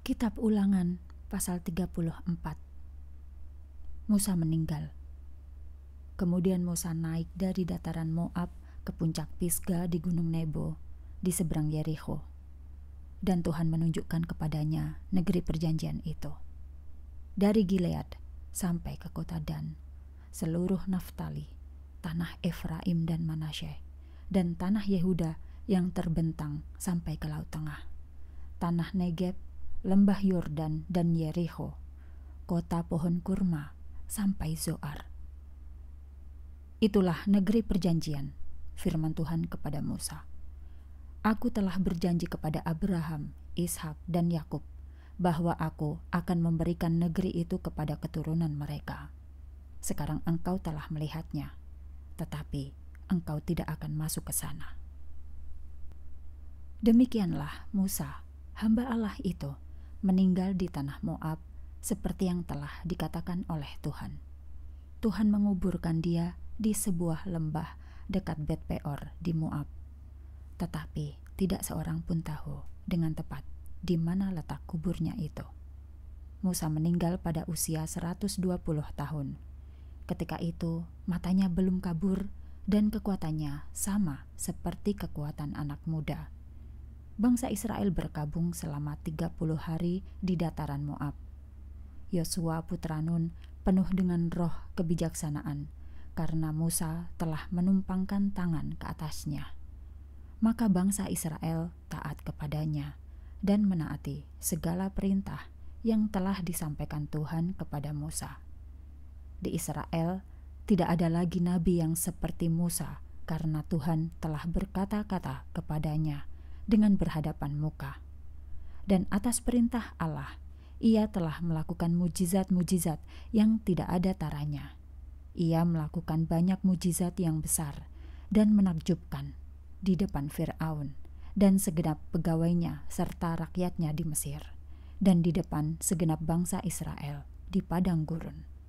Kitab Ulangan pasal 34 Musa meninggal. Kemudian Musa naik dari dataran Moab ke puncak Pisgah di Gunung Nebo di seberang Yeriko. Dan Tuhan menunjukkan kepadanya negeri perjanjian itu. Dari Gilead sampai ke kota Dan, seluruh Naftali, tanah Efraim dan Manasye, dan tanah Yehuda yang terbentang sampai ke Laut Tengah, tanah Negeb lembah Yordan dan Yeriho, kota pohon kurma, sampai Zoar. Itulah negeri perjanjian, firman Tuhan kepada Musa. Aku telah berjanji kepada Abraham, Ishak, dan Yakub bahwa aku akan memberikan negeri itu kepada keturunan mereka. Sekarang engkau telah melihatnya, tetapi engkau tidak akan masuk ke sana. Demikianlah Musa, hamba Allah itu, meninggal di tanah Moab, seperti yang telah dikatakan oleh Tuhan. Tuhan menguburkan dia di sebuah lembah dekat Bet Peor di Moab. Tetapi tidak seorang pun tahu dengan tepat di mana letak kuburnya itu. Musa meninggal pada usia 120 tahun. Ketika itu, matanya belum kabur dan kekuatannya sama seperti kekuatan anak muda bangsa Israel berkabung selama 30 hari di dataran Moab. Yosua putra Nun penuh dengan roh kebijaksanaan karena Musa telah menumpangkan tangan ke atasnya. Maka bangsa Israel taat kepadanya dan menaati segala perintah yang telah disampaikan Tuhan kepada Musa. Di Israel tidak ada lagi nabi yang seperti Musa karena Tuhan telah berkata-kata kepadanya dengan berhadapan muka. Dan atas perintah Allah, ia telah melakukan mujizat-mujizat yang tidak ada taranya. Ia melakukan banyak mujizat yang besar dan menakjubkan di depan Firaun dan segenap pegawainya serta rakyatnya di Mesir, dan di depan segenap bangsa Israel di padang gurun.